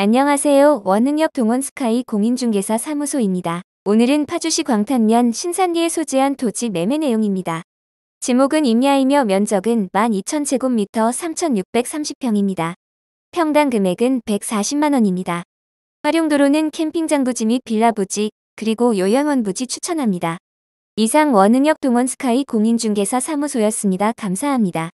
안녕하세요. 원흥역 동원스카이 공인중개사 사무소입니다. 오늘은 파주시 광탄면 신산리에 소재한 토지 매매 내용입니다. 지목은 임야이며 면적은 12,000제곱미터 3,630평입니다. 평당 금액은 140만원입니다. 활용도로는 캠핑장 부지 및 빌라 부지, 그리고 요양원 부지 추천합니다. 이상 원흥역 동원스카이 공인중개사 사무소였습니다. 감사합니다.